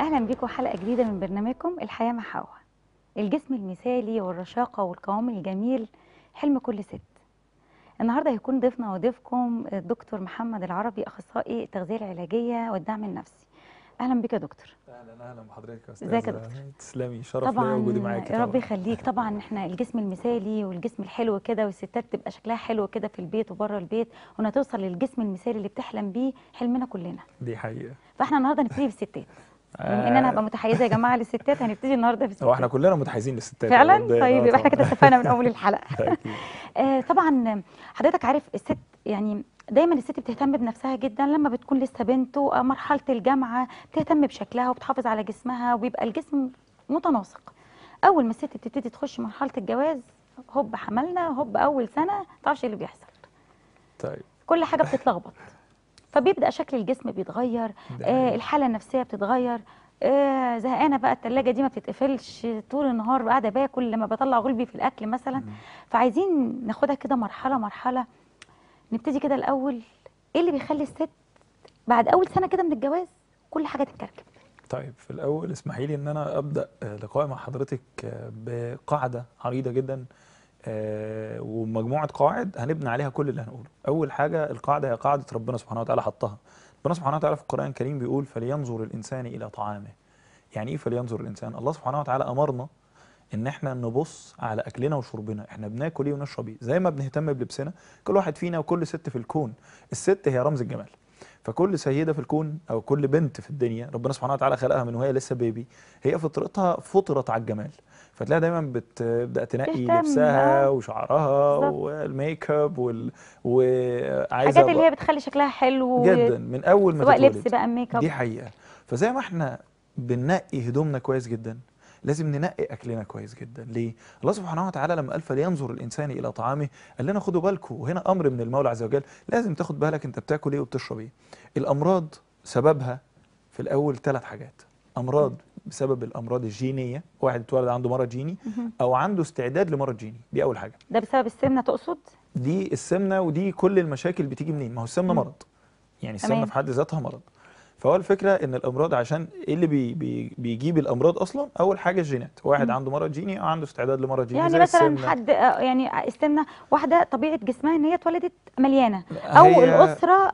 اهلا بيكم حلقه جديده من برنامجكم الحياه مع الجسم المثالي والرشاقه والقوام الجميل حلم كل ست النهارده هيكون ضيفنا وضيفكم الدكتور محمد العربي اخصائي التغذيه العلاجيه والدعم النفسي اهلا بك يا دكتور اهلا اهلا بحضرتك يا استاذه ازيك يا دكتور تسلمي شرف ليا وجودي معاكي طبعا ربي يخليك طبعا احنا الجسم المثالي والجسم الحلو كده والستات تبقى شكلها حلو كده في البيت وبره البيت وانها توصل للجسم المثالي اللي بتحلم بيه حلمنا كلنا دي حقيقه فاحنا النهارده هنبتدي بالستات من ان انا هبقى متحيزه يا جماعه للستات هنبتدي النهارده في الستات هو احنا كلنا متحيزين للستات فعلا طيب يبقى احنا كده اتفقنا من اول الحلقه آه طبعا حضرتك عارف الست يعني دايما الست بتهتم بنفسها جدا لما بتكون لسه بنت ومرحله آه، الجامعه بتهتم بشكلها وبتحافظ على جسمها وبيبقى الجسم متناسق اول ما الست بتبتدي تخش مرحله الجواز هوب حملنا هوب اول سنه ما تعرفش ايه اللي بيحصل طيب كل حاجه بتتلخبط فبيبدا شكل الجسم بيتغير آه الحاله النفسيه بتتغير آه زهقانه بقى الثلاجه دي ما بتتقفلش طول النهار قاعده باكل لما بطلع غلبي في الاكل مثلا مم. فعايزين ناخدها كده مرحله مرحله نبتدي كده الاول ايه اللي بيخلي الست بعد اول سنه كده من الجواز كل حاجه تتكركب طيب في الاول اسمحي لي ان انا ابدا آه، لقائي مع حضرتك آه، بقاعده عريضه جدا آه، ومجموعه قواعد هنبني عليها كل اللي هنقوله اول حاجه القاعده هي قاعده ربنا سبحانه وتعالى حطها ربنا سبحانه وتعالى في القران الكريم بيقول فلينظر الانسان الى طعامه يعني ايه فلينظر الانسان الله سبحانه وتعالى امرنا ان احنا نبص على اكلنا وشربنا احنا بناكل ايه ونشرب ايه زي ما بنهتم بلبسنا كل واحد فينا وكل ست في الكون الست هي رمز الجمال فكل سيده في الكون او كل بنت في الدنيا ربنا سبحانه وتعالى خلقها من وهي لسه بيبي هي فطرتها فطرت على الجمال فتلاقي دايما بتبدا تنقي لبسها آه. وشعرها والميك اب وال وعايزه الحاجات اللي هي بتخلي شكلها حلو جدا من اول ما سواء لبس بقى ميك اب دي حقيقه فزي ما احنا بننقي هدومنا كويس جدا لازم ننقي اكلنا كويس جدا ليه الله سبحانه وتعالى لما قال فلينظر الانسان الى طعامه قال لنا خدوا بالكم وهنا امر من المولى عز وجل لازم تاخد بالك انت بتاكل ايه وبتشرب ايه الامراض سببها في الاول ثلاث حاجات امراض بسبب الامراض الجينيه واحد اتولد عنده مرض جيني او عنده استعداد لمرض جيني دي اول حاجه ده بسبب السمنه تقصد دي السمنه ودي كل المشاكل بتيجي منين ما هو السمنه مرض يعني السمنه في حد ذاتها مرض فهو الفكره ان الامراض عشان ايه اللي بي بي بيجيب الامراض اصلا اول حاجه الجينات واحد عنده مرض جيني او عنده استعداد لمرض جيني يعني مثلا السمنة. حد آه، يعني السمنه واحده طبيعه جسمها ان هي اتولدت مليانه او الاسره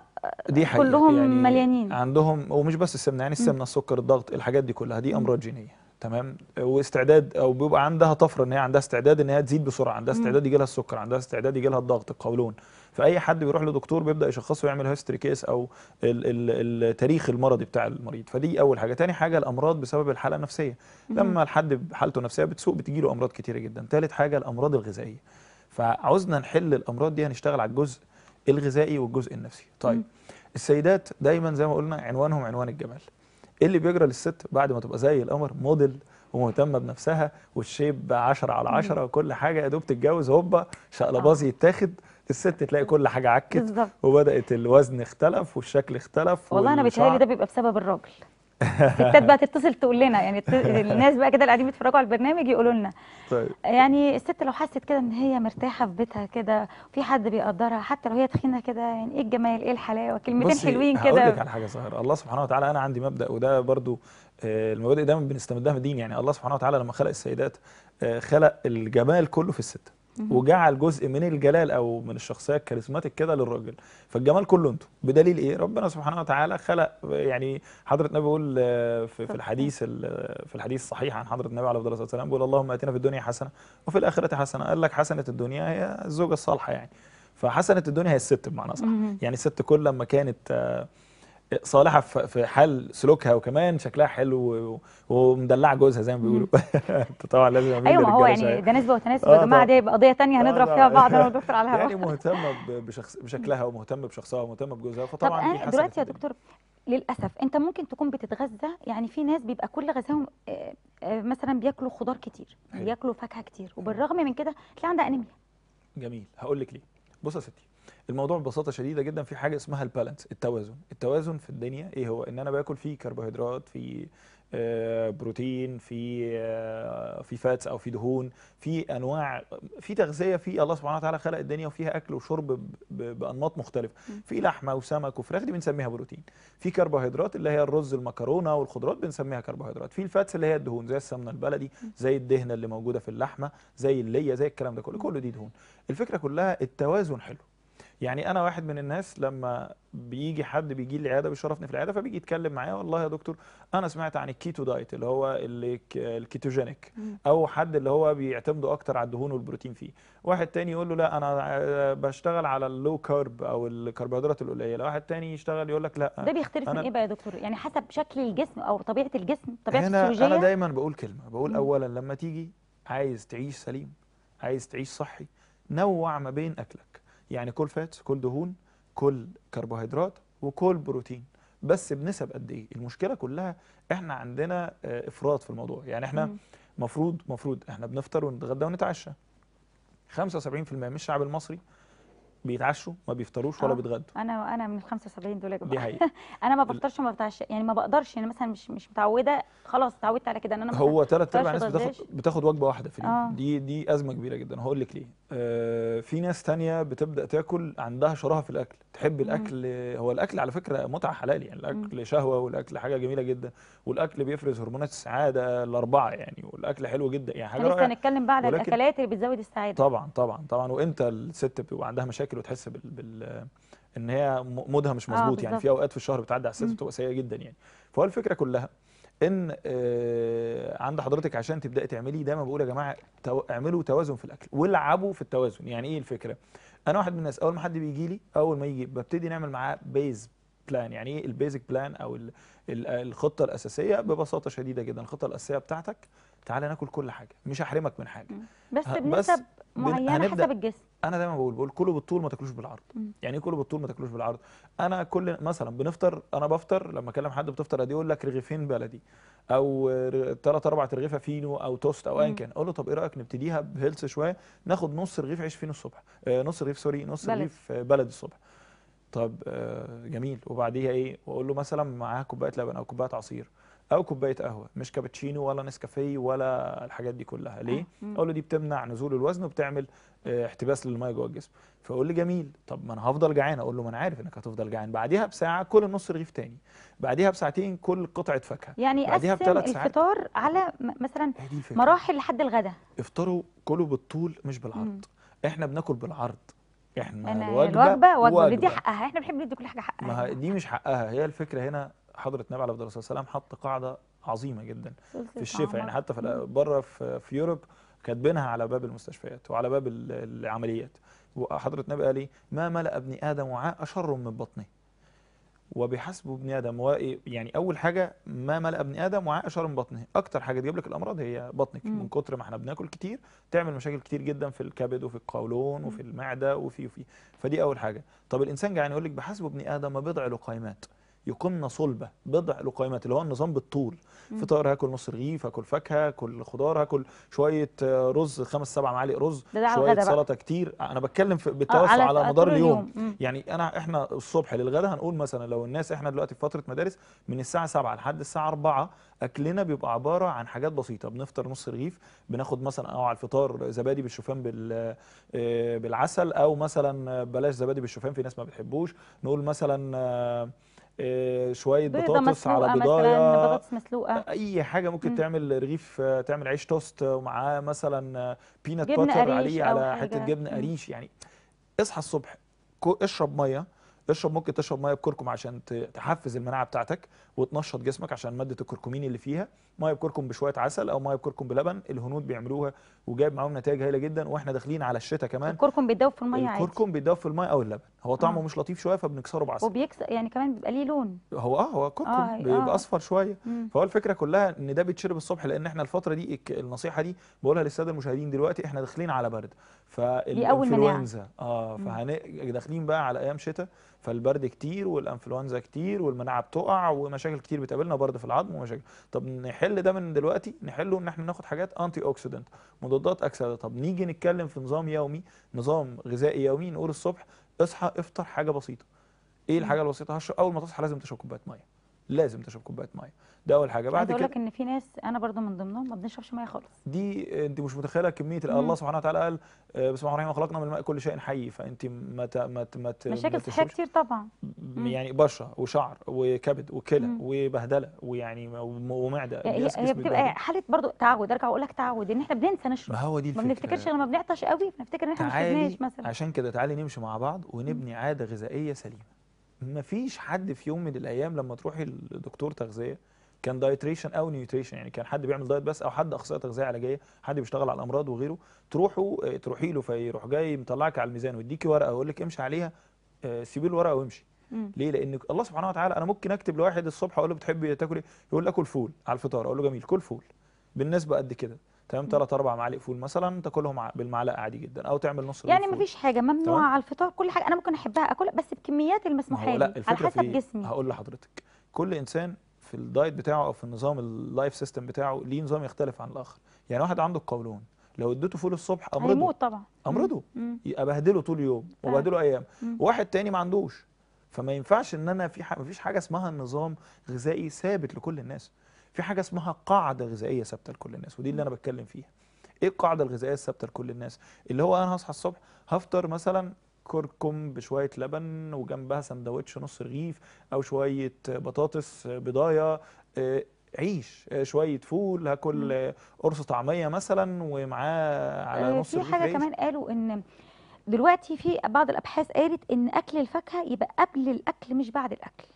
دي حقيقة كلهم يعني مليانين عندهم ومش بس السمنه يعني السمنه السكر الضغط الحاجات دي كلها دي امراض جينيه تمام واستعداد او بيبقى عندها طفره ان هي عندها استعداد ان هي تزيد بسرعه عندها استعداد يجي لها السكر عندها استعداد يجي لها الضغط القولون فاي حد بيروح لدكتور بيبدا يشخصه ويعمل هيستري كيس او التاريخ المرضي بتاع المريض فدي اول حاجه تاني حاجه الامراض بسبب الحاله النفسيه لما الحد حالته النفسيه بتسوء بتجي له امراض كتيره جدا ثالث حاجه الامراض الغذائيه فعاوزنا نحل الامراض دي هنشتغل على الجزء الغذائي والجزء النفسي طيب السيدات دايما زي ما قلنا عنوانهم عنوان الجمال ايه اللي بيجرى للست بعد ما تبقى زي القمر موديل ومهتمه بنفسها والشيب 10 على 10 وكل حاجه يا دوب تتجوز هوبا شقلباز آه. يتاخد الست تلاقي كل حاجه عكت وبدات الوزن اختلف والشكل اختلف والله انا بيتهيألي ده بيبقى بسبب الراجل الستات بقى تتصل تقول لنا يعني الناس بقى كده اللي قاعدين بيتفرجوا على البرنامج يقولوا لنا طيب. يعني الست لو حست كده ان هي مرتاحه في بيتها كده في حد بيقدرها حتى لو هي تخينه كده يعني ايه الجمال ايه الحلاوه كلمتين حلوين كده هقول لك على حاجه صغيره الله سبحانه وتعالى انا عندي مبدا وده برضو آه، المبادئ دايما بنستمدها من الدين يعني الله سبحانه وتعالى لما خلق السيدات آه، خلق الجمال كله في الست وجعل جزء من الجلال او من الشخصيه الكاريزماتيك كده للراجل فالجمال كله انتم بدليل ايه ربنا سبحانه وتعالى خلق يعني حضره النبي بيقول آه، في, في الحديث في الحديث الصحيح عن حضره النبي عليه الصلاه والسلام بيقول اللهم اتنا في الدنيا حسنه وفي الاخره حسنه قال لك حسنه الدنيا هي الزوجه الصالحه يعني فحسنه الدنيا هي الست بمعنى صح يعني الست كل ما كانت آه، صالحه في حال سلوكها وكمان شكلها حلو ومدلعه جوزها زي ما بيقولوا انت طبعا لازم ايوه ما هو يعني ده نسبه وتناسب يا آه، جماعه دي قضيه ثانيه هنضرب فيها بعض انا والدكتور على يعني مهتمه بشخص بشكلها ومهتمه بشخصها ومهتمه بجوزها فطبعا طب دلوقتي يا دكتور للاسف انت ممكن تكون بتتغذى يعني في ناس بيبقى كل غذائهم آه، آه، مثلا بياكلوا خضار كتير بياكلوا فاكهه كتير وبالرغم من كده تلاقي عندها انيميا جميل هقول لك ليه بص يا ستي الموضوع ببساطه شديده جدا في حاجه اسمها البالانس التوازن التوازن في الدنيا ايه هو ان انا باكل فيه كربوهيدرات في آه، بروتين في آه، في فاتس او في دهون في انواع في تغذيه في الله سبحانه وتعالى خلق الدنيا وفيها اكل وشرب بانماط مختلفه في لحمه وسمك وفراخ دي بنسميها بروتين في كربوهيدرات اللي هي الرز المكرونه والخضروات بنسميها كربوهيدرات في الفاتس اللي هي الدهون زي السمنه البلدي زي الدهنه اللي موجوده في اللحمه زي الليه زي الكلام ده كله كله دي دهون الفكره كلها التوازن حلو يعني انا واحد من الناس لما بيجي حد بيجي لي عياده بيشرفني في العياده فبيجي يتكلم معايا والله يا دكتور انا سمعت عن الكيتو دايت اللي هو اللي الكيتوجينيك او حد اللي هو بيعتمدوا اكتر على الدهون والبروتين فيه واحد تاني يقول له لا انا بشتغل على اللو كارب او الكربوهيدرات القليله واحد تاني يشتغل يقول لك لا ده بيختلف من ايه بقى يا دكتور يعني حسب شكل الجسم او طبيعه الجسم طبيعه السيولوجيه انا دايما بقول كلمه بقول مم. اولا لما تيجي عايز تعيش سليم عايز تعيش صحي نوع ما بين اكلك يعني كل فات كل دهون كل كربوهيدرات وكل بروتين بس بنسب قد ايه المشكله كلها احنا عندنا آه، افراط في الموضوع يعني احنا مفروض مفروض احنا بنفطر ونتغدى ونتعشى 75% من الشعب المصري بيتعشوا ما بيفطروش ولا آه. بيتغدوا انا انا من ال 75 دول يا جماعه دي حقيقة. انا ما بفطرش وما بتعش يعني ما بقدرش يعني مثلا مش مش متعوده خلاص اتعودت على كده ان انا هو ثلاث ارباع الناس بتاخد بتاخد وجبه واحده في اليوم آه. دي دي ازمه كبيره جدا هقول لك ليه آه في ناس ثانيه بتبدا تاكل عندها شراهه في الاكل تحب الاكل مم. هو الاكل على فكره متعه حلال يعني الاكل مم. شهوه والاكل حاجه جميله جدا والاكل بيفرز هرمونات السعاده الاربعه يعني والاكل حلو جدا يعني حاجه لسه هنتكلم بقى على الاكلات اللي بتزود السعاده طبعا طبعا طبعا وامتى الست بتبقى عندها مشاكل مشاكل وتحس بال, بال ان هي مودها مش آه، مظبوط آه يعني في اوقات في الشهر بتعدي على الساس بتبقى سيئه جدا يعني فهو الفكره كلها ان آه عند حضرتك عشان تبداي تعملي دايما بقول يا جماعه تو... اعملوا توازن في الاكل والعبوا في التوازن يعني ايه الفكره انا واحد من الناس اول ما حد بيجي لي اول ما يجي ببتدي نعمل معاه بيز بلان يعني ايه البيزك بلان او ال الخطه الاساسيه ببساطه شديده جدا الخطه الاساسيه بتاعتك تعالى ناكل كل حاجه مش هحرمك من حاجه بس بنسب معينه حسب الجسم انا دايما بقول بقول كله بالطول ما تاكلوش بالعرض يعني ايه كله بالطول ما تاكلوش بالعرض انا كل مثلا بنفطر انا بفطر لما اكلم حد بتفطر ادي يقول لك رغيفين بلدي او ثلاث اربع رغيفه فينو او توست او ايا كان اقول له طب ايه رايك نبتديها بهيلث شويه ناخد نص رغيف عيش فينو الصبح آه، نص رغيف سوري نص بلد. رغيف آه، بلدي الصبح طب آه، جميل وبعديها ايه واقول له مثلا معاها كوبايه لبن او كوبايه عصير او كوبايه قهوه مش كابتشينو ولا نسكافيه ولا الحاجات دي كلها ليه اقول له دي بتمنع نزول الوزن وبتعمل آه، احتباس للميه جوه الجسم فيقول لي جميل طب ما انا هفضل جعان اقول له ما انا عارف انك هتفضل جعان بعديها بساعه كل النص رغيف تاني بعديها بساعتين كل قطعه فاكهه يعني بعديها بثلاث ساعات الفطار على مثلا مراحل لحد الغداء افطروا كلوا بالطول مش بالعرض مم. احنا بناكل بالعرض احنا الوجبه الوجبه, وجبة. دي حقها احنا بنحب ندي كل حاجه حقها ما دي مش حقها هي الفكره هنا حضره النبي عليه الصلاه والسلام حط قاعده عظيمه جدا في الشفاء يعني حتى في بره في, في يوروب كاتبينها على باب المستشفيات وعلى باب العمليات وحضره النبي قال ايه ما ملا ابن ادم وعاء اشر من بطنه وبحسب ابن ادم إيه؟ يعني اول حاجه ما ملا ابن ادم وعاء اشر من بطنه اكتر حاجه تجيب لك الامراض هي بطنك مم. من كتر ما احنا بناكل كتير تعمل مشاكل كتير جدا في الكبد وفي القولون مم. وفي المعده وفي وفي فدي اول حاجه طب الانسان جعان يقول لك بحسب ابن ادم بضع لقيمات يقمن صلبه بضع لقيمات اللي هو النظام بالطول فطار هاكل نص رغيف هاكل فاكهه هاكل خضار هاكل شويه آه، رز خمس سبع معالق رز شويه سلطه كتير انا بتكلم آه، بالتوسع على, على مدار اليوم مم. يعني انا احنا الصبح للغدا هنقول مثلا لو الناس احنا دلوقتي في فتره مدارس من الساعه 7 لحد الساعه 4 اكلنا بيبقى عباره عن حاجات بسيطه بنفطر نص رغيف بناخد مثلا او على الفطار زبادي بالشوفان آه، بالعسل او مثلا بلاش زبادي بالشوفان في ناس ما بتحبوش نقول مثلا آه، شويه بطاطس على بضايه بطاطس مسلوقه اي حاجه ممكن مم. تعمل رغيف آه، تعمل عيش توست آه، ومعاه مثلا بينات باتر عليه على حته جبن قريش يعني اصحى الصبح اشرب ميه اشرب ممكن تشرب ميه بكركم عشان تحفز المناعه بتاعتك وتنشط جسمك عشان ماده الكركمين اللي فيها ميه بكركم بشويه عسل او ميه بكركم بلبن الهنود بيعملوها وجايب معاهم نتائج هايله جدا واحنا داخلين على الشتاء كمان الكركم بيتذوب في الميه عادي الكركم بيتذوب في الميه او اللبن هو طعمه آه. مش لطيف شويه فبنكسره بعسل وبيكسر يعني كمان بيبقى ليه لون هو اه هو كركم آه. بيبقى آه. اصفر شويه مم. فهو الفكره كلها ان ده بيتشرب الصبح لان احنا الفتره دي النصيحه دي بقولها للساده المشاهدين دلوقتي احنا داخلين على برد فالانفلونزا يعني. اه فداخلين بقى على ايام شتاء فالبرد كتير والانفلونزا كتير والمناعه بتقع ومشاكل كتير بتقابلنا برد في العظم ومشاكل طب نحل ده من دلوقتي نحله ان احنا ناخد حاجات انتي اوكسيدنت مضادات اكسده طب نيجي نتكلم في نظام يومي نظام غذائي يومي نقول الصبح اصحى افطر حاجه بسيطه ايه الحاجه البسيطه هشرب اول ما تصحى لازم تشرب كوبايه ميه لازم تشرب كوبايه ميه ده اول حاجه بعد كده لك ان في ناس انا برضو من ضمنهم ما بنشربش ميه خالص دي انت مش متخيله كميه الله سبحانه وتعالى قال آه، بسم الله الرحمن الرحيم خلقنا من الماء كل شيء حي فانت ما ت... ما ت... ما مشاكل صحيه كتير طبعا يعني بشره وشعر وكبد وكلى وبهدله ويعني ومعده هي, هي بتبقى حاله برضو تعود ارجع اقول لك تعود ان احنا بننسى نشرب ما هو دي الفكره ما بنفتكرش لما بنعطش قوي بنفتكر ان احنا مش مثلا عشان كده تعالي نمشي مع بعض ونبني عاده غذائيه سليمه مفيش حد في يوم من الايام لما تروحي لدكتور تغذيه كان دايتريشن او نيوتريشن يعني كان حد بيعمل دايت بس او حد اخصائي تغذيه علاجيه حد بيشتغل على الامراض وغيره تروحوا آه، تروحي له فيروح جاي مطلعك على الميزان ويديكي ورقه ويقول لك امشي عليها آه، سيبي الورقه وامشي ليه لان الله سبحانه وتعالى انا ممكن اكتب لواحد الصبح اقول له بتحب تاكل ايه يقول لي اكل فول على الفطار اقول له جميل كل فول بالنسبه قد كده تمام ثلاث اربع معالق فول مثلا تاكلهم بالمعلقه عادي جدا او تعمل نص يعني مفيش حاجه ممنوعه على الفطار كل حاجه انا ممكن احبها اكلها بس بكميات المسموحه لي على حسب إيه؟ جسمي هقول لحضرتك كل انسان في الدايت بتاعه او في النظام اللايف سيستم بتاعه ليه نظام يختلف عن الاخر يعني واحد عنده القولون لو اديته فول الصبح امرضه هيموت طبعا امرضه ابهدله طول يوم وبهدله ايام مم. واحد تاني ما عندوش فما ينفعش ان انا في ح... مفيش حاجه اسمها نظام غذائي ثابت لكل الناس في حاجه اسمها قاعده غذائيه ثابته لكل الناس ودي اللي انا بتكلم فيها ايه القاعده الغذائيه الثابته لكل الناس اللي هو انا هصحى الصبح هفطر مثلا كركم بشويه لبن وجنبها سندوتش نص رغيف او شويه بطاطس بضايه آه، عيش آه، شويه فول هاكل قرص طعميه مثلا ومعاه على آه، نص في حاجه كمان قالوا ان دلوقتي في بعض الابحاث قالت ان اكل الفاكهه يبقى قبل الاكل مش بعد الاكل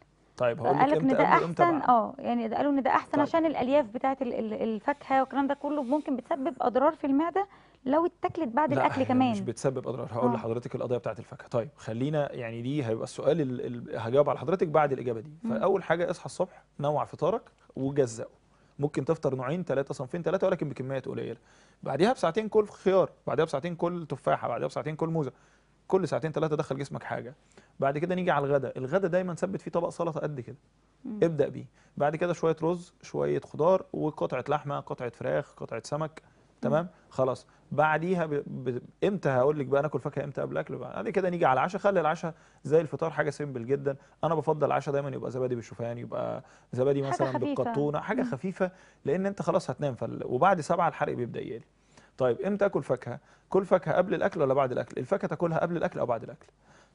طيب هقول لك ان ده احسن اه يعني ده قالوا ان ده احسن طيب. عشان الالياف بتاعه الفاكهه والكلام ده كله ممكن بتسبب اضرار في المعده لو اتاكلت بعد لا الاكل كمان مش بتسبب اضرار هقول آه. لحضرتك القضيه بتاعه الفاكهه طيب خلينا يعني دي هيبقى السؤال اللي هجاوب على حضرتك بعد الاجابه دي فاول حاجه اصحى الصبح نوع فطارك وجزقه ممكن تفطر نوعين ثلاثه صنفين ثلاثه ولكن بكميات قليله بعديها بساعتين كل خيار بعديها بساعتين كل تفاحه بعديها بساعتين كل موزه كل ساعتين ثلاثه دخل جسمك حاجه بعد كده نيجي على الغداء الغداء دايما ثبت فيه طبق سلطه قد كده مم. ابدا بيه بعد كده شويه رز شويه خضار وقطعه لحمه قطعه فراخ قطعه سمك تمام خلاص بعديها ب... ب... امتى هقول لك بقى ناكل فاكهه امتى قبل الاكل بعد كده نيجي على العشاء خلي العشاء زي الفطار حاجه سيمبل جدا انا بفضل العشاء دايما يبقى زبادي بالشوفان يبقى زبادي مثلا بالقطونه حاجه خفيفه لان انت خلاص هتنام فل... وبعد سبعة الحرق بيبدا يقل طيب امتى اكل فاكهه كل فاكهه قبل الاكل ولا بعد الاكل الفاكهه تاكلها قبل الاكل او بعد الاكل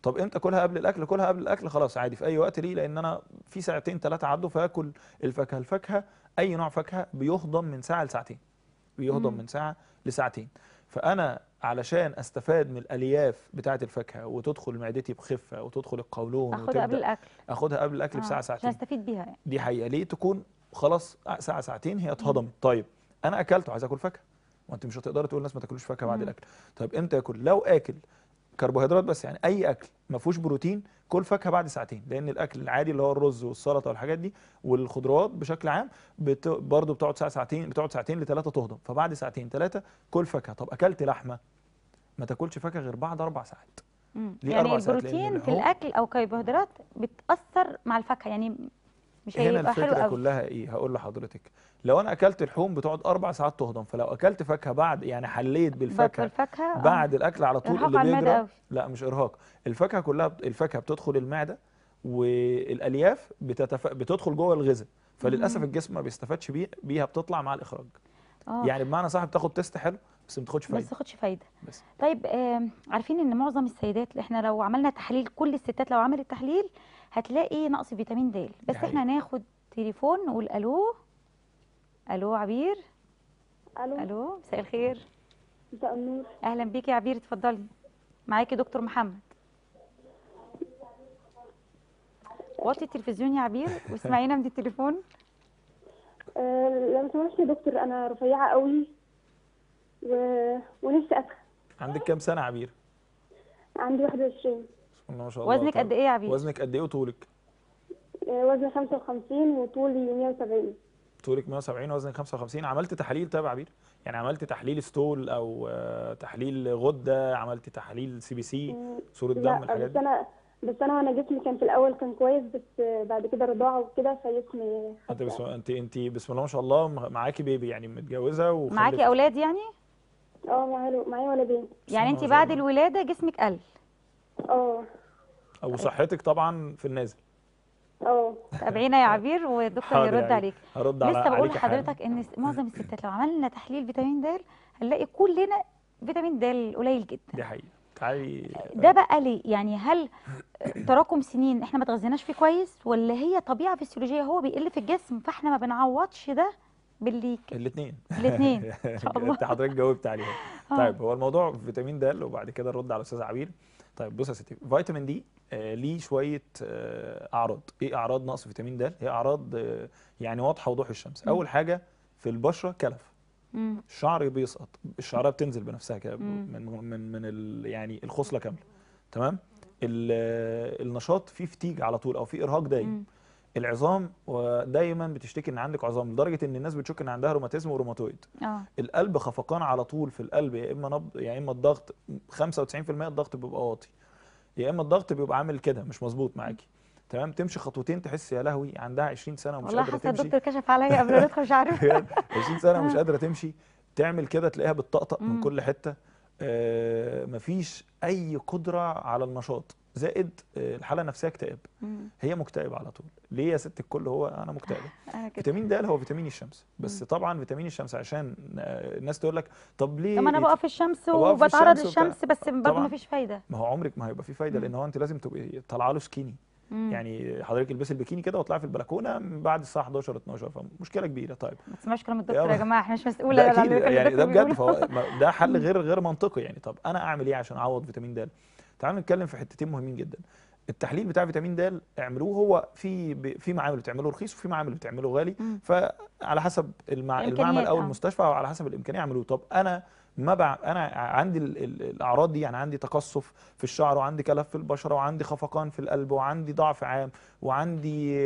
طب امتى اكلها قبل الاكل كلها قبل الاكل خلاص عادي في اي وقت ليه لان انا في ساعتين ثلاثه عدوا فاكل الفاكهه الفاكهه اي نوع فاكهه بيهضم من ساعه لساعتين بيهضم مم. من ساعه لساعتين فانا علشان استفاد من الالياف بتاعه الفاكهه وتدخل معدتي بخفه وتدخل القولون اخدها قبل الاكل اخدها قبل الاكل آه. بساعه ساعتين عشان استفيد بيها يعني. دي حقيقه ليه تكون خلاص ساعه ساعتين هي اتهضمت طيب انا اكلت وعايز اكل فاكهه وانت مش هتقدر تقول الناس ما تاكلوش فاكهه بعد الاكل طب امتى اكل لو اكل كربوهيدرات بس يعني اي اكل ما فيهوش بروتين كل فاكهه بعد ساعتين لان الاكل العادي اللي هو الرز والسلطه والحاجات دي والخضروات بشكل عام بت... برضه بتقعد ساعه ساعتين بتقعد ساعتين لثلاثه تهضم فبعد ساعتين ثلاثه كل فاكهه طب اكلت لحمه ما تاكلش فاكهه غير بعد اربع ساعات ليه يعني أربع ساعات البروتين في الاكل او كربوهيدرات بتاثر مع الفاكهه يعني مش هنا الفكره حلو كلها ايه هقول لحضرتك لو انا اكلت لحوم بتقعد اربع ساعات تهضم فلو اكلت فاكهه بعد يعني حليت بالفاكهه, آه. بعد آه. الاكل على طول اللي بيجرى لا مش ارهاق الفاكهه كلها الفاكهه بتدخل المعده والالياف بتتف... بتدخل جوه الغذاء فللاسف الجسم ما بيستفادش بيه بيها بتطلع مع الاخراج أوه. يعني بمعنى صح بتاخد تيست حلو بس ما بتاخدش فايده بس ما بتاخدش فايده بس. طيب آه عارفين ان معظم السيدات احنا لو عملنا تحليل كل الستات لو عملت تحليل هتلاقي نقص فيتامين د بس احنا هناخد تليفون نقول الو الو عبير الو الو مساء الخير مساء النور اهلا بيكي يا عبير اتفضلي معاكي دكتور محمد وطي التلفزيون يا عبير واسمعينا من التليفون آه، لو سمحت يا دكتور انا رفيعه قوي و... ونفسي اتخن عندك كام سنه يا عبير عندي 21 ما شاء الله وزنك قد ايه يا عبيد وزنك قد ايه وطولك آه، وزني 55 وطولي 170 طولك 170 وزنك 55 عملت تحاليل طيب يا عبير يعني عملت تحليل ستول او آه، تحليل غده عملت تحليل سي بي سي صوره دم الحاجات دي انا بس انا وانا جسمي كان في الاول كان كويس بس بعد كده رضاعه وكده فجسمي انت بسم يعني. انت انت بسم الله ما شاء الله معاكي بيبي يعني متجوزه ومعاكي معاكي اولاد يعني اه معايا معايا ولدين يعني انت بعد الولاده جسمك قل اه وصحتك طبعا في النازل اه تابعينا يا عبير والدكتور هيرد عليك هرد على لسه بقول لحضرتك ان معظم الستات لو عملنا تحليل فيتامين د هنلاقي كلنا فيتامين د قليل جدا دي حقيقه تعالي ده بقى ليه يعني هل تراكم سنين احنا ما اتغذيناش فيه كويس ولا هي طبيعه فسيولوجيه هو بيقل في الجسم فاحنا ما بنعوضش ده باللي الاثنين الاثنين ان شاء الله انت حضرتك جاوبت عليها آه. طيب هو الموضوع فيتامين د وبعد كده نرد على الاستاذ عبير طيب بص يا ستي فيتامين دي آه ليه شويه آه اعراض ايه اعراض نقص فيتامين د هي اعراض آه يعني واضحه وضوح الشمس م. اول حاجه في البشره كلف م. الشعر بيسقط الشعريه بتنزل بنفسها كده من من من يعني الخصله كامله تمام آه، النشاط فيه فتيج على طول او فيه ارهاق دايم العظام ودايما بتشتكي ان عندك عظام لدرجه ان الناس بتشك ان عندها روماتيزم وروماتويد آه. القلب خفقان على طول في القلب يا اما نب... يا اما الضغط 95% الضغط بيبقى واطي يا اما الضغط بيبقى عامل كده مش مظبوط معاكي تمام تمشي خطوتين تحس يا لهوي عندها 20 سنه ومش قادره تمشي والله الدكتور كشف عليا قبل ما ادخل مش عارف 20 سنه ومش آه. قادره تمشي تعمل كده تلاقيها بتطقطق من كل حته آه مفيش اي قدره على النشاط زائد آه، الحاله النفسيه اكتئاب هي مكتئبه على طول ليه يا ست الكل هو انا مكتئبه آه، فيتامين د هو فيتامين الشمس بس طبعا فيتامين الشمس عشان آه، الناس تقول لك طب ليه طب انا بقف في الشمس وبتعرض للشمس بس برضه مفيش فايده ما هو عمرك ما هيبقى في فايده لان هو انت لازم تبقي طالعه له سكيني مم. يعني حضرتك البس البكيني كده واطلعي في البلكونه بعد الساعه 11 12 فمشكله كبيره طيب ما تسمعش كلام الدكتور يا جماعه احنا مش مسؤوله ده اكيد يعني ده بجد ده حل غير غير منطقي يعني طب انا اعمل ايه عشان اعوض فيتامين د تعالوا نتكلم في حتتين مهمين جدا التحليل بتاع فيتامين د اعملوه هو في في معامل بتعمله رخيص وفي معامل بتعمله غالي مم. فعلى حسب المع... المعمل او آه. المستشفى او على حسب الامكانيه اعملوه طب انا ما بع... انا عندي ال... ال... الاعراض دي يعني عندي تقصف في الشعر وعندي كلف في البشره وعندي خفقان في القلب وعندي ضعف عام وعندي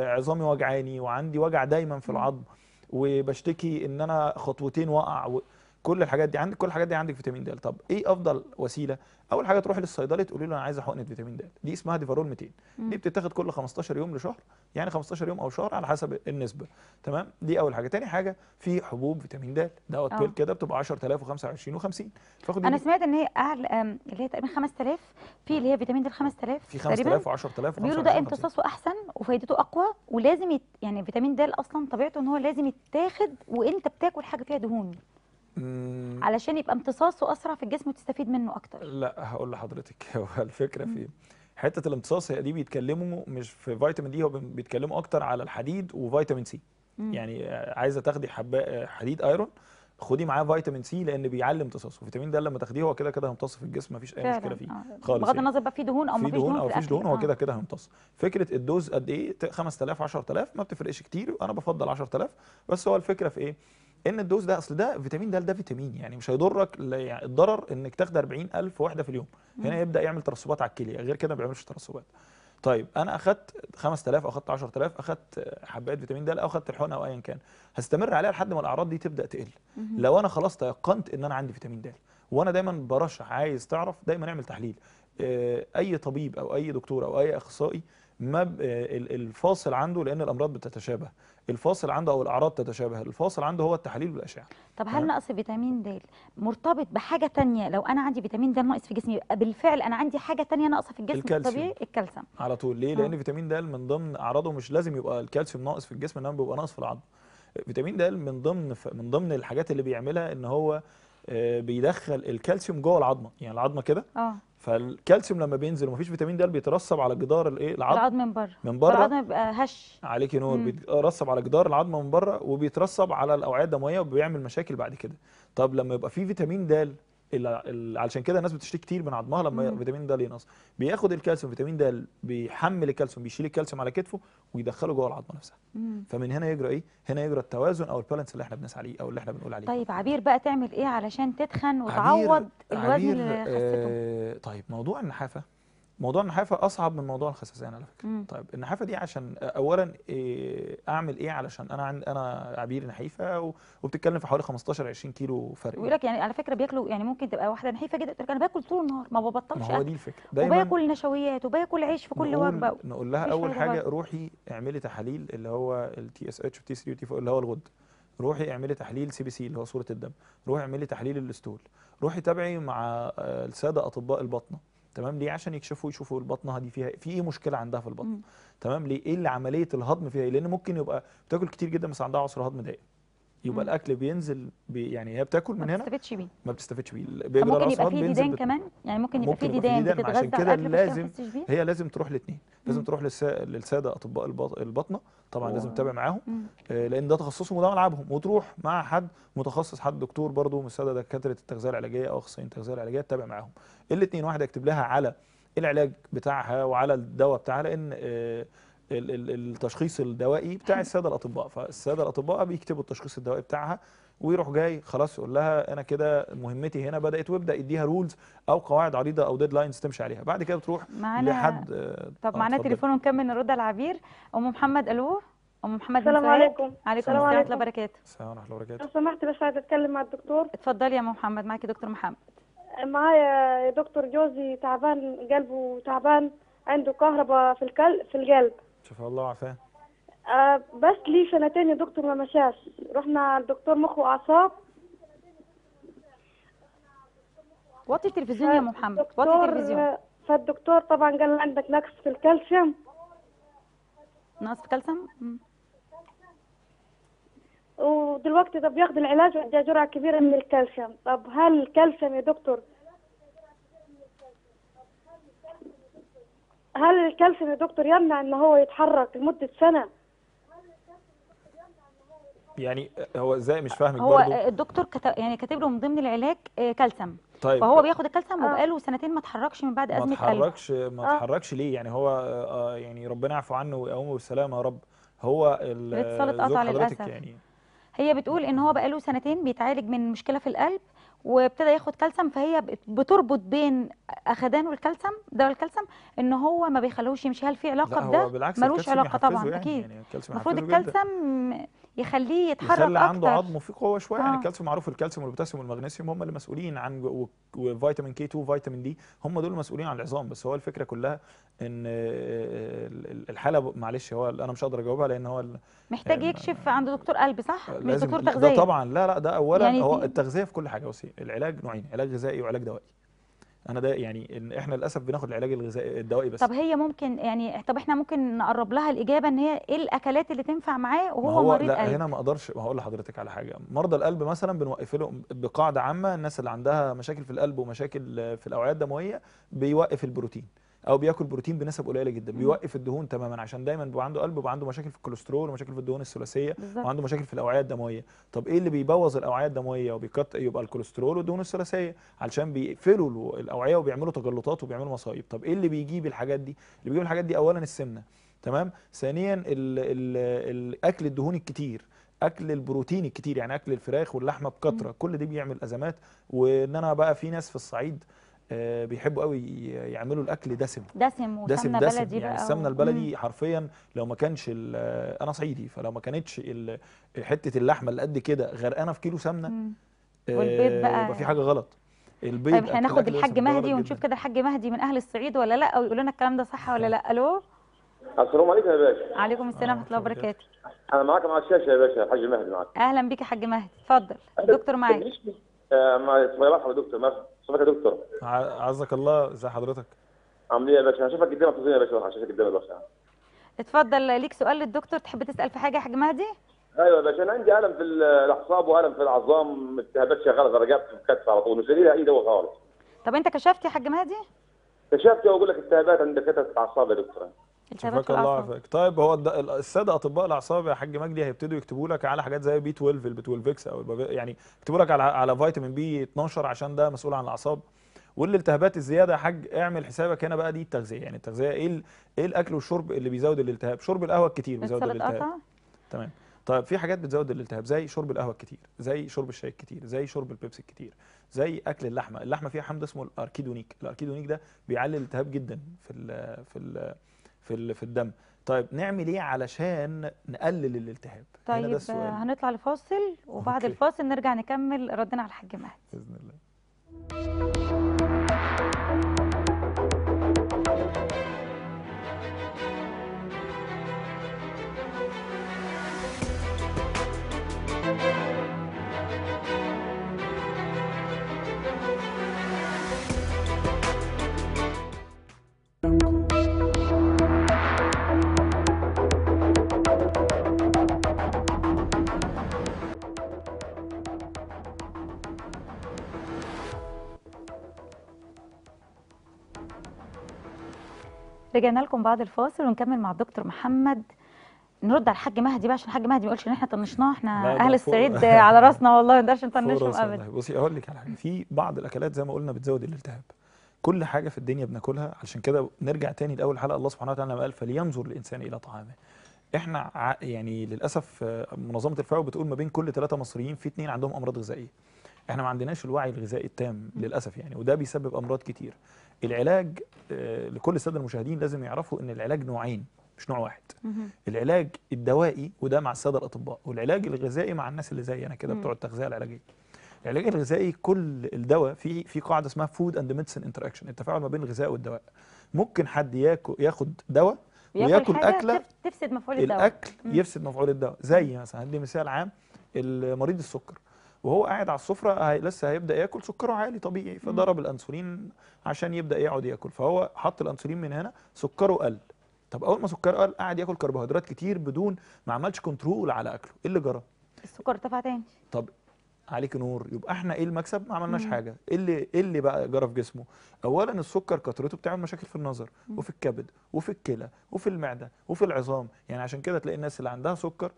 عظامي وجعاني وعندي وجع دايما في العظم وبشتكي ان انا خطوتين واقع و... كل الحاجات دي عندك كل الحاجات دي عندك فيتامين د طب ايه افضل وسيله اول حاجه تروح للصيدلي تقول له انا عايزه حقنه فيتامين د دي اسمها ديفارول 200 دي بتتاخد كل 15 يوم لشهر يعني 15 يوم او شهر على حسب النسبه تمام دي اول حاجه تاني حاجه في حبوب فيتامين د دوت آه. بيل كده بتبقى 10025 و و50 فاخد انا سمعت ان هي اعلى اللي هي تقريبا 5000 في اللي هي فيتامين د 5000 في 5000 و10000 بيقولوا ده امتصاصه احسن وفايدته اقوى ولازم يت... يعني فيتامين د اصلا طبيعته ان هو لازم يتاخد وانت بتاكل حاجه فيها دهون علشان يبقى امتصاصه اسرع في الجسم وتستفيد منه اكتر لا هقول لحضرتك هو الفكره في إيه؟ حته الامتصاص هي دي بيتكلموا مش في فيتامين دي هو بيتكلموا اكتر على الحديد وفيتامين سي مم. يعني عايزه تاخدي حبه حديد ايرون خدي معاه فيتامين سي لان بيعلي امتصاصه الفيتامين ده لما تاخديه هو كده كده هيمتص في الجسم مفيش اي مشكله فيه آه، خالص بغض يعني. النظر بقى في دهون او مفيش دهون, دهون او مفيش دهون هو آه. كده كده هيمتص فكره الدوز قد ايه 5000 10000 ما بتفرقش كتير انا بفضل 10000 بس هو الفكره في ايه ان الدوز ده اصل ده فيتامين د ده, فيتامين يعني مش هيضرك يعني الضرر انك تاخد 40000 وحده في اليوم هنا يبدا يعمل ترسبات على الكليه غير كده ما بيعملش ترسبات طيب انا اخدت 5000 او اخدت 10000 اخدت حبات فيتامين د او اخدت الحقنه او ايا كان هستمر عليها لحد ما الاعراض دي تبدا تقل لو انا خلاص تيقنت ان انا عندي فيتامين د وانا دايما برشح عايز تعرف دايما اعمل تحليل آه، اي طبيب او اي دكتور او اي اخصائي ما آه، الفاصل عنده لان الامراض بتتشابه الفاصل عنده او الاعراض تتشابه الفاصل عنده هو التحاليل والاشعه طب هل نقص فيتامين د مرتبط بحاجه تانية لو انا عندي فيتامين د ناقص في جسمي بالفعل انا عندي حاجه تانية ناقصه في الجسم الكالسيوم. الطبيعي الكالسيوم على طول ليه لان آه. فيتامين د من ضمن اعراضه مش لازم يبقى الكالسيوم ناقص في الجسم انما بيبقى ناقص في العظم فيتامين د من ضمن من ضمن الحاجات اللي بيعملها ان هو آه، بيدخل الكالسيوم جوه العظمه يعني العظمه كده فالكالسيوم لما بينزل ومفيش فيتامين د بيترسب على جدار الايه العظم العظم من بره من بره العظم بيبقى هش عليك نور بيترسب على جدار العظم من بره وبيترسب على الاوعيه الدمويه وبيعمل مشاكل بعد كده طب لما يبقى في فيتامين د اللي علشان كده الناس بتشتكي كتير من عظمها لما فيتامين د ينقص بياخد الكالسيوم فيتامين د بيحمل الكالسيوم بيشيل الكالسيوم على كتفه ويدخله جوه العظمه نفسها مم. فمن هنا يجرى ايه هنا يجرى التوازن او البالانس اللي احنا بنسعى عليه او اللي احنا بنقول عليه طيب عبير بقى تعمل ايه علشان تتخن وتعوض عبير الوزن عبير اللي خسيته آه طيب موضوع النحافه موضوع النحافه اصعب من موضوع الخساسين على فكره مم. طيب النحافه دي عشان اولا إيه اعمل ايه علشان انا عن انا عبير نحيفه وبتتكلم في حوالي 15 20 كيلو فرق بيقول لك يعني على فكره بياكلوا يعني ممكن تبقى واحده نحيفه جدا انا باكل طول النهار ما ببطلش ما هو دي الفكره دايما وباكل نشويات وباكل عيش في كل وجبه نقول لها اول حاجه بقى. روحي اعملي تحاليل اللي هو التي اس اتش والتي 3 وتي 4 اللي هو الغد روحي اعملي تحليل سي بي سي اللي هو صوره الدم روحي اعملي تحليل الاستول روحي تابعي مع آه، الساده اطباء البطنه تمام ليه عشان يكشفوا يشوفوا البطنه دي فيها إيه؟ في ايه مشكله عندها في البطن تمام ليه ايه اللي عمليه الهضم فيها إيه؟ لان ممكن يبقى بتاكل كتير جدا بس عندها عسر هضم دائم يبقى الاكل بينزل بي يعني هي بتاكل من هنا ما بتستفدش بيه ما بتستفدش بيه ممكن يبقى في ديدان بت... كمان يعني ممكن يبقى في ديدان بتتغذى عشان كده لازم هي لازم تروح الاثنين لازم تروح للسا... للساده اطباء البطنه طبعا أوه. لازم تتابع معاهم آه، لان ده تخصصهم وده ملعبهم وتروح مع حد متخصص حد دكتور برضه من الساده دكاتره التغذيه العلاجيه او اخصائيين التغذيه العلاجيه تتابع معاهم الاثنين واحده يكتب لها على العلاج بتاعها وعلى الدواء بتاعها لان آه التشخيص الدوائي بتاع الساده الاطباء فالساده الاطباء بيكتبوا التشخيص الدوائي بتاعها ويروح جاي خلاص يقول لها انا كده مهمتي هنا بدات ويبدا يديها رولز او قواعد عريضه او ديدلاينز تمشي عليها بعد كده بتروح معنا لحد آه، طب آه، معانا تليفون ونكمل نرد على العبير ام محمد الو ام محمد السلام عليكم عليكم السلام ورحمه الله وبركاته السلام ورحمه الله وبركاته لو سمحت بس عايز اتكلم مع الدكتور اتفضلي يا ام محمد معاكي دكتور محمد معايا يا دكتور جوزي تعبان قلبه تعبان عنده كهرباء في الكل في القلب شفاء الله وعافاه آه بس لي سنتين يا دكتور ما مشاش رحنا الدكتور مخ واعصاب وطي التلفزيون يا محمد وطي التلفزيون فالدكتور طبعا قال عندك نقص في الكالسيوم نقص في الكالسيوم ودلوقتي ده بياخد العلاج وعنده جرعه كبيره من الكالسيوم طب هل الكالسيوم يا دكتور هل الكالسيوم يا دكتور يمنع ان هو يتحرك لمده سنه يعني هو ازاي مش فاهمك هو برضو. الدكتور كتب يعني كاتب له من ضمن العلاج آه، كالسيوم طيب فهو بياخد الكالسيوم وبقاله آه. سنتين ما اتحركش من بعد ازمه قلب ما اتحركش ما آه. اتحركش آه. ليه يعني هو آه يعني ربنا يعفو عنه ويقومه بالسلامه يا رب هو الاتصال اتقطع للاسف يعني هي بتقول ان هو بقاله سنتين بيتعالج من مشكله في القلب وابتدى ياخد كالسيوم فهي بتربط بين اخدانه الكالسيوم ده والكالسيوم ان هو ما بيخلوش يمشي هل في علاقه بده ملوش علاقه طبعا يعني اكيد يعني المفروض الكالسيوم يخليه يتحرك يخلي عنده عظمه في قوه شويه يعني آه. يعني الكالسيوم معروف الكالسيوم والبوتاسيوم والمغنيسيوم هم اللي مسؤولين عن وفيتامين كي 2 وفيتامين دي هم دول المسؤولين عن العظام بس هو الفكره كلها ان الحاله معلش هو انا مش هقدر اجاوبها لان هو محتاج يكشف عند دكتور قلب صح مش دكتور تغذيه ده طبعا لا لا ده اولا يعني هو التغذيه في كل حاجه بصي العلاج نوعين علاج غذائي وعلاج دوائي انا ده يعني إن احنا للاسف بناخد العلاج الغذائي الدوائي بس طب هي ممكن يعني طب احنا ممكن نقرب لها الاجابه ان هي ايه الاكلات اللي تنفع معاه وهو هو مريض لا قلب هنا ما اقدرش هقول لحضرتك على حاجه مرضى القلب مثلا بنوقف لهم بقاعده عامه الناس اللي عندها مشاكل في القلب ومشاكل في الاوعيه الدمويه بيوقف البروتين او بياكل بروتين بنسب قليله جدا بيوقف الدهون تماما عشان دايما بيبقى عنده قلب وعنده مشاكل في الكوليسترول ومشاكل في الدهون الثلاثيه وعنده مشاكل في الاوعيه الدمويه طب ايه اللي بيبوظ الاوعيه الدمويه وبيقطع يبقى الكوليسترول والدهون الثلاثيه علشان بيقفلوا الاوعيه وبيعملوا تجلطات وبيعملوا مصايب طب ايه اللي بيجيب الحاجات دي اللي بيجيب الحاجات دي اولا السمنه تمام ثانيا ال ال الاكل الدهون الكتير اكل البروتين الكتير يعني اكل الفراخ واللحمه بكثره كل دي بيعمل ازمات وان انا بقى في ناس في الصعيد آه، بيحبوا قوي يعملوا الاكل دسم دسم وسمنه دسم بلدي يعني السمنه البلدي مم. حرفيا لو ما كانش انا صعيدي فلو ما كانتش حته اللحمه اللي قد كده غرقانه في كيلو سمنه آه، والبيض بقى يبقى في حاجه غلط البيض طيب احنا هناخد الحاج مهدي ونشوف كده الحاج مهدي من اهل الصعيد ولا لا ويقول لنا الكلام ده صح ولا لا الو السلام عليكم يا باشا وعليكم السلام ورحمه الله وبركاته انا معاك مع الشاشه يا باشا الحاج مهدي معاك اهلا بيك يا حاج مهدي اتفضل الدكتور معاك آه ما الله يرحمه دكتور مهدي شوفك يا دكتور عزك الله ازي حضرتك عامل ايه يا باشا هشوفك قدام التصوير يا باشا هشوفك قدام يا باشا اتفضل ليك سؤال للدكتور تحب تسال في حاجه يا حاج مهدي ايوه يا باشا انا عندي الم في الاعصاب والم في العظام التهابات شغاله درجات في الكتف على طول مش ليها اي دواء خالص طب انت كشفت يا حاج مهدي كشفت واقول لك التهابات عند كتف الاعصاب يا دكتور شفاك الله عافاك طيب هو الساده اطباء الاعصاب يا حاج مجدي هيبتدوا يكتبوا لك على حاجات زي بي 12 البي البتولفيكس او يعني يكتبوا لك على على فيتامين بي 12 عشان ده مسؤول عن الاعصاب والالتهابات الزياده يا حاج اعمل حسابك هنا بقى دي التغذيه يعني التغذيه ايه ال... ايه الاكل والشرب اللي بيزود الالتهاب شرب القهوه الكتير بيزود الالتهاب تمام طيب في حاجات بتزود الالتهاب زي شرب القهوه الكتير زي شرب الشاي الكتير زي شرب البيبسي الكتير زي اكل اللحمه اللحمه فيها حمض اسمه الاركيدونيك الاركيدونيك ده بيعلي الالتهاب جدا في الـ في الـ في في الدم طيب نعمل ايه علشان نقلل الالتهاب طيب هنطلع لفاصل وبعد أوكي. الفاصل نرجع نكمل ردنا على الحاج مهدي باذن الله رجعنا لكم بعد الفاصل ونكمل مع الدكتور محمد نرد على الحاج مهدي بقى عشان الحاج مهدي ما يقولش ان احنا طنشناه احنا اهل الصعيد على راسنا والله ما نقدرش نطنشهم ابدا بصي اقول لك على حاجه في بعض الاكلات زي ما قلنا بتزود الالتهاب كل حاجه في الدنيا بناكلها علشان كده نرجع تاني لاول حلقه الله سبحانه وتعالى لما قال فلينظر الانسان الى طعامه احنا يعني للاسف آه، منظمه الفاو بتقول ما بين كل ثلاثه مصريين في اثنين عندهم امراض غذائيه احنا ما عندناش الوعي الغذائي التام للاسف يعني وده بيسبب امراض كتير العلاج آه، لكل الساده المشاهدين لازم يعرفوا ان العلاج نوعين مش نوع واحد العلاج الدوائي وده مع الساده الاطباء والعلاج الغذائي مع الناس اللي زي انا كده بتوع التغذيه العلاجيه العلاج الغذائي كل الدواء فيه في قاعده اسمها فود اند ميديسن انتراكشن التفاعل ما بين الغذاء والدواء ممكن حد ياكل ياخد دواء وياكل اكله تفسد مفعول الدواء الاكل يفسد مفعول الدواء زي مثلا هدي مثال عام مريض السكر وهو قاعد على السفره هي لسه هيبدا ياكل سكره عالي طبيعي فضرب الانسولين عشان يبدا يقعد ياكل فهو حط الانسولين من هنا سكره قل طب اول ما سكره قل قعد ياكل كربوهيدرات كتير بدون ما عملش كنترول على اكله ايه اللي جرى السكر ارتفع تاني طب عليك نور يبقى احنا ايه المكسب ما عملناش مم. حاجه ايه اللي ايه اللي بقى جرى في جسمه اولا السكر كترته بتعمل مشاكل في النظر مم. وفي الكبد وفي الكلى وفي المعده وفي العظام يعني عشان كده تلاقي الناس اللي عندها سكر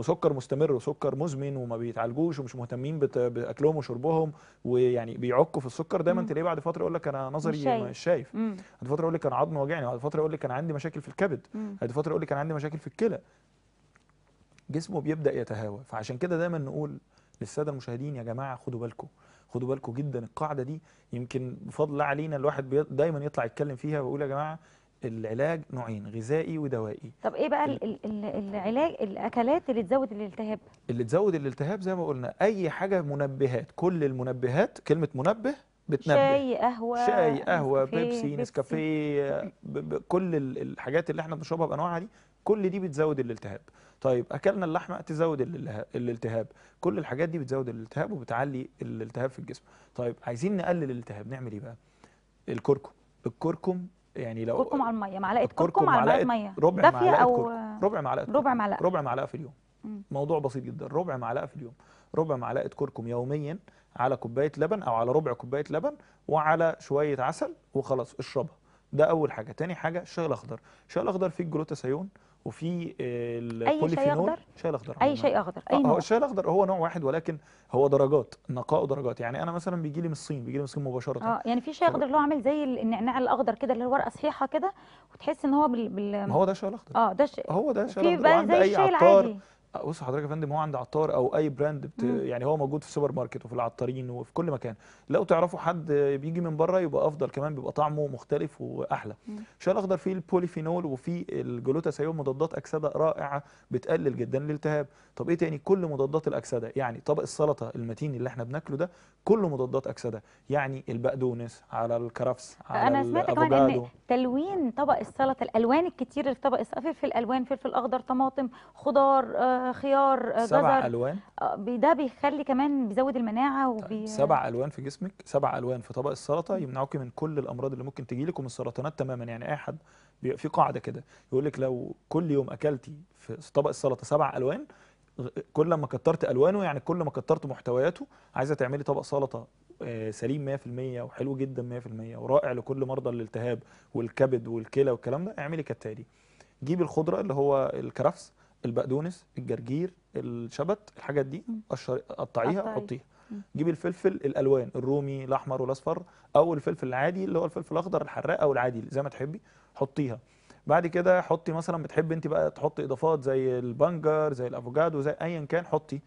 سكر مستمر وسكر مزمن وما بيتعالجوش ومش مهتمين باكلهم وشربهم ويعني بيعكوا في السكر دايما تلاقيه بعد فتره يقول لك انا نظري مش شايف, مش شايف. بعد فتره يقول لك انا عظمي واجعني بعد فتره يقول لك انا عندي مشاكل في الكبد بعد فتره يقول لك انا عندي مشاكل في الكلى جسمه بيبدا يتهاوى فعشان كده دايما نقول للساده المشاهدين يا جماعه خدوا بالكم خدوا بالكم جدا القاعده دي يمكن بفضل الله علينا الواحد دايما يطلع يتكلم فيها ويقول يا جماعه العلاج نوعين غذائي ودوائي طب ايه بقى العلاج الاكلات اللي تزود الالتهاب اللي تزود الالتهاب زي ما قلنا اي حاجه منبهات كل المنبهات كلمه منبه بتنبه شاي قهوه شاي قهوه بيبسي نسكافيه كل الحاجات اللي احنا بنشربها بانواعها دي كل دي بتزود الالتهاب طيب اكلنا اللحمه تزود الالتهاب كل الحاجات دي بتزود الالتهاب وبتعلي الالتهاب في الجسم طيب عايزين نقلل الالتهاب نعمل ايه بقى الكركم الكركم يعني لو كركم على الميه معلقه كركم على معلقه ميه ربع دافيه او ربع معلقه ربع معلقه ربع معلقه في اليوم مم. موضوع بسيط جدا ربع معلقه في اليوم ربع معلقه كركم يوميا على كوبايه لبن او على ربع كوبايه لبن وعلى شويه عسل وخلاص اشربها ده اول حاجه تاني حاجه الشاي الاخضر الشاي الاخضر فيه الجلوتاثيون وفي البوليفينول شاي أخضر؟ اي شيء اخضر اي آه، آه، نوع الشاي الاخضر هو نوع واحد ولكن هو درجات نقاءه درجات يعني انا مثلا بيجي لي من الصين بيجي لي من الصين مباشره اه يعني في شاي اخضر اللي هو عامل زي النعناع الاخضر كده اللي هو ورقة صحيحه كده وتحس ان هو بال, بال... ما هو ده الشاي الاخضر اه ده الشاي هو ده الشاي الاخضر زي الشاي العادي بص حضرتك يا فندم هو عند عطار او اي براند بت... يعني هو موجود في السوبر ماركت وفي العطارين وفي كل مكان لو تعرفوا حد بيجي من بره يبقى افضل كمان بيبقى طعمه مختلف واحلى الشاي الاخضر فيه البوليفينول وفيه الجلوتاثيون مضادات اكسده رائعه بتقلل جدا الالتهاب طب ايه تاني كل مضادات الاكسده يعني طبق السلطه المتين اللي احنا بناكله ده كله مضادات اكسده يعني البقدونس على الكرفس على انا سمعت كمان ان تلوين طبق السلطه الالوان الكتير اللي في طبق السلطه فلفل الوان فلفل اخضر طماطم خضار آه، خيار آه، جزر سبع الوان آه، ده بيخلي كمان بيزود المناعه وبي... طيب، سبع الوان في جسمك سبع الوان في طبق السلطه يمنعوك من كل الامراض اللي ممكن تجيلك ومن السرطانات تماما يعني اي حد في قاعده كده يقول لك لو كل يوم اكلتي في طبق السلطه سبع الوان كل ما كترت الوانه يعني كل ما كترت محتوياته عايزه تعملي طبق سلطه آه، سليم 100% وحلو جدا 100% ورائع لكل مرضى الالتهاب والكبد والكلى والكلام ده اعملي كالتالي جيبي الخضره اللي هو الكرفس البقدونس الجرجير الشبت الحاجات دي قطعيها حطيها جيبي الفلفل الالوان الرومي الاحمر والاصفر او الفلفل العادي اللي هو الفلفل الاخضر الحراق او العادي زي ما تحبي حطيها بعد كده حطي مثلا بتحبي انت بقى تحطي اضافات زي البنجر زي الافوكادو زي ايا كان حطي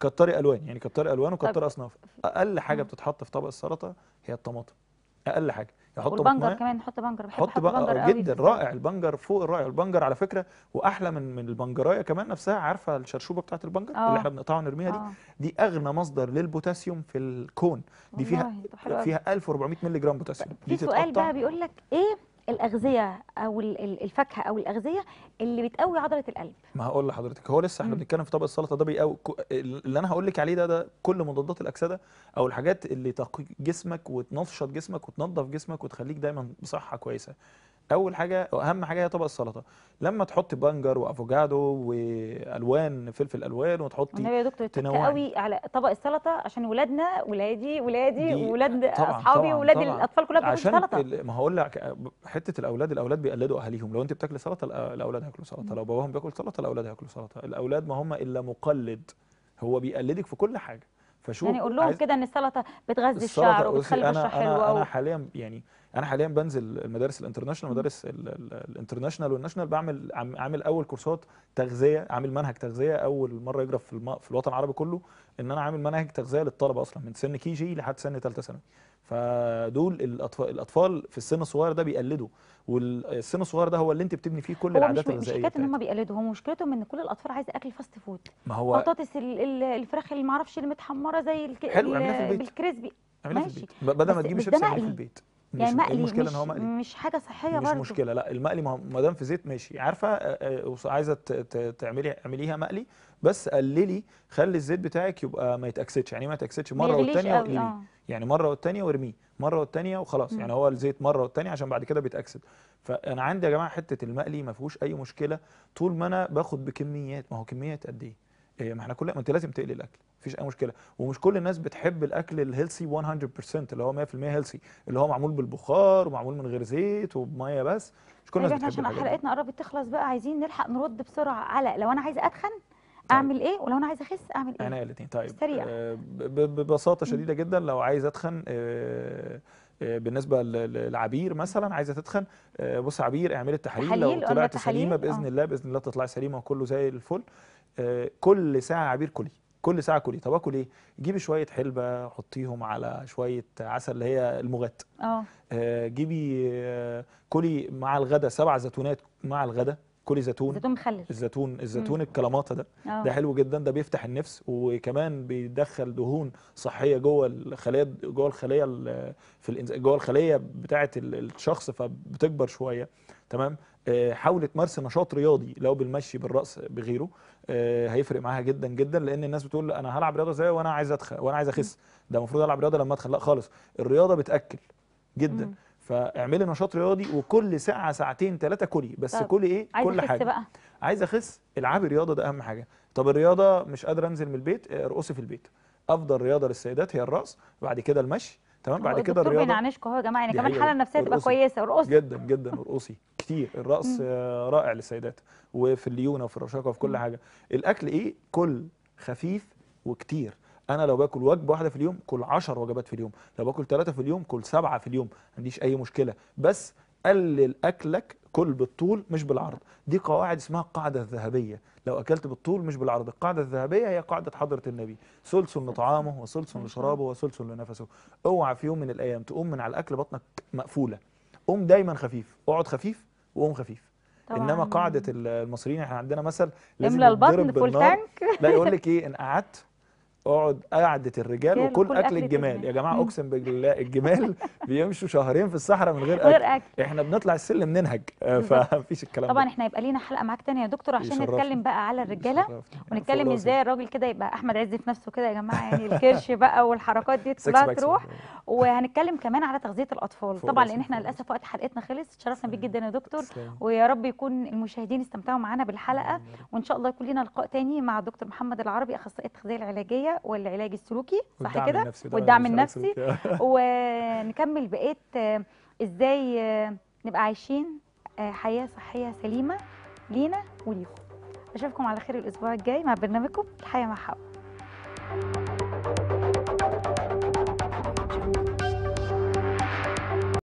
كتري الوان يعني كتري الوان وكتري اصناف اقل حاجه بتتحط في طبق السلطه هي الطماطم اقل حاجه احطه بنجر كمان نحط بنجر بحب حط بنجر آه، قوي جدا رائع البنجر فوق الرائع البنجر على فكره واحلى من من البنجرايه كمان نفسها عارفه الشرشوبه بتاعه البنجر أوه. اللي احنا بنقطعها ونرميها دي آه. دي اغنى مصدر للبوتاسيوم في الكون دي فيها فيها 1400 ملغ جرام بوتاسيوم في سؤال بقى بيقول لك ايه الاغذيه او الفاكهه او الاغذيه اللي بتقوي عضله القلب ما هقول لحضرتك هو لسه احنا بنتكلم في طبق السلطه ده بيقوي اللي انا هقول لك عليه ده ده كل مضادات الاكسده او الحاجات اللي تقي جسمك وتنشط جسمك وتنظف جسمك وتخليك دايما بصحه كويسه اول حاجه اهم حاجه هي طبق السلطه لما تحطي بنجر وافوكادو والوان فلفل الوان وتحطي انا يا دكتور تنوعي قوي على طبق السلطه عشان ولادنا ولادي ولادي ولاد اصحابي ولاد الاطفال كلها بتاكل سلطه ما هقول لك حته الاولاد الاولاد بيقلدوا اهاليهم لو انت بتاكلي سلطه الاولاد هياكلوا سلطه لو باباهم بياكل سلطه الاولاد هياكلوا سلطه الاولاد ما هم الا مقلد هو بيقلدك في كل حاجه فشوف يعني قول لهم كده ان السلطه بتغذي الشعر وبتخلي البشره حلوه انا انا حاليا يعني انا حاليا بنزل المدارس الانترناشونال مدارس الانترناشونال والناشونال بعمل عامل اول كورسات تغذيه عامل منهج تغذيه اول مره يجرى في, في الوطن العربي كله ان انا عامل منهج تغذيه للطلبه اصلا من سن كي جي لحد سن ثالثه ثانوي فدول الاطفال الاطفال في السن الصغير ده بيقلدوا والسن الصغير ده هو اللي انت بتبني فيه كل العادات الغذائيه مش مشكلتهم ان هم بيقلدوا هو مشكلتهم ان كل الاطفال عايزه اكل فاست فود ما هو بطاطس الفراخ اللي ما اعرفش المتحمره زي الك... حلو بالكريسبي ماشي بدل ما تجيب شيبسي في البيت يعني مقلي المشكله مش ان هو مقلي مش حاجه صحيه مش برضه مش مشكله لا المقلي ما دام في زيت ماشي عارفه آه، آه، عايزه تعملي اعمليها مقلي بس قللي خلي الزيت بتاعك يبقى ما يتاكسدش يعني إيه ما يتاكسدش مره والثانيه آه. يعني مره والثانيه وارميه مره والثانيه وخلاص م. يعني هو الزيت مره والثانيه عشان بعد كده بيتاكسد فانا عندي يا جماعه حته المقلي ما فيهوش اي مشكله طول ما انا باخد بكميات ما هو كميات قد ايه إيه، ما احنا كل ما انت لازم تقلي الاكل مفيش اي مشكله ومش كل الناس بتحب الاكل الهيلثي 100% اللي هو 100% هيلثي اللي هو معمول بالبخار ومعمول من غير زيت وبميه بس مش كل الناس بتحب عشان حلقتنا قربت تخلص بقى عايزين نلحق نرد بسرعه على لو انا عايزه اتخن طيب. اعمل ايه ولو انا عايزه اخس اعمل ايه انا الاثنين طيب سريع آه، ببساطه شديده جدا لو عايز اتخن آه, آه، بالنسبه للعبير مثلا عايزه تتخن آه، بص عبير اعملي التحاليل لو طلعت سليمه باذن الله باذن الله تطلعي سليمه وكله زي الفل آه، كل ساعه عبير كلي كل ساعه كلي طب اكل ايه جيبي شويه حلبه حطيهم على شويه عسل اللي هي المغات اه, آه، جيبي آه، كلي مع الغدا سبع زيتونات مع الغدا كلي زيتون زيتون مخلل الزيتون الزيتون الكلاماتا ده أوه. ده حلو جدا ده بيفتح النفس وكمان بيدخل دهون صحيه جوه الخليه جوه الخليه في جوه الخليه بتاعه الشخص فبتكبر شويه تمام آه، حاولت مارس نشاط رياضي لو بالمشي بالرأس بغيره آه، هيفرق معاها جدا جدا لان الناس بتقول انا هلعب رياضه ازاي وانا عايز اتخن وانا عايز اخس ده المفروض العب رياضه لما اتخن لا خالص الرياضه بتاكل جدا فاعملي نشاط رياضي وكل ساعه ساعتين ثلاثه كلي بس طب. كلي ايه عايز كل حاجه بقى. عايز اخس العبي رياضه ده اهم حاجه طب الرياضه مش قادره انزل من البيت ارقصي آه، في البيت افضل رياضه للسيدات هي الرقص بعد كده المشي تمام بعد كده الرياضه ربنا يعنيش اهو يا جماعه يعني كمان الحاله النفسيه تبقى كويسه ارقصي جدا جدا ارقصي كتير الرقص آه، رائع للسيدات وفي الليونه وفي الرشاقه وفي كل حاجه الاكل ايه كل خفيف وكتير انا لو باكل وجبه واحده في اليوم كل 10 وجبات في اليوم لو باكل ثلاثه في اليوم كل سبعه في اليوم ما عنديش اي مشكله بس قلل اكلك كل بالطول مش بالعرض دي قواعد اسمها القاعدة الذهبية لو أكلت بالطول مش بالعرض القاعدة الذهبية هي قاعدة حضرة النبي ثلث لطعامه وثلث لشرابه وثلث لنفسه اوعى في يوم من الأيام تقوم من على الأكل بطنك مقفولة قوم دايما خفيف اقعد خفيف وقوم خفيف طبعاً. انما قاعده المصريين احنا عندنا مثل لازم املى البطن فول تانك لا يقول لك ايه ان قعدت اقعد قعده الرجال وكل اكل الجمال يا جماعه اقسم بالله الجمال بيمشوا شهرين في الصحراء من غير اكل, أكل. احنا بنطلع السلم ننهج آه، فمفيش الكلام طبعا احنا هيبقى لينا حلقه معاك تانية يا دكتور عشان نتكلم بقى على الرجاله ونتكلم ازاي الراجل كده يبقى احمد عز في نفسه كده يا جماعه يعني الكرش بقى والحركات دي كلها تروح وهنتكلم كمان على تغذيه الاطفال طبعا لان احنا للاسف وقت حلقتنا خلص اتشرفنا بيك جدا يا دكتور ويا رب يكون المشاهدين استمتعوا معانا بالحلقه وان شاء الله يكون لنا لقاء تاني مع الدكتور محمد العربي اخصائي التغذيه العلاجيه والعلاج السلوكي صح كده والدعم النفسي ونكمل بقيه آه، ازاي آه، نبقى عايشين آه، حياه صحيه سليمه لينا وليكم اشوفكم على خير الاسبوع الجاي مع برنامجكم الحياه مع you.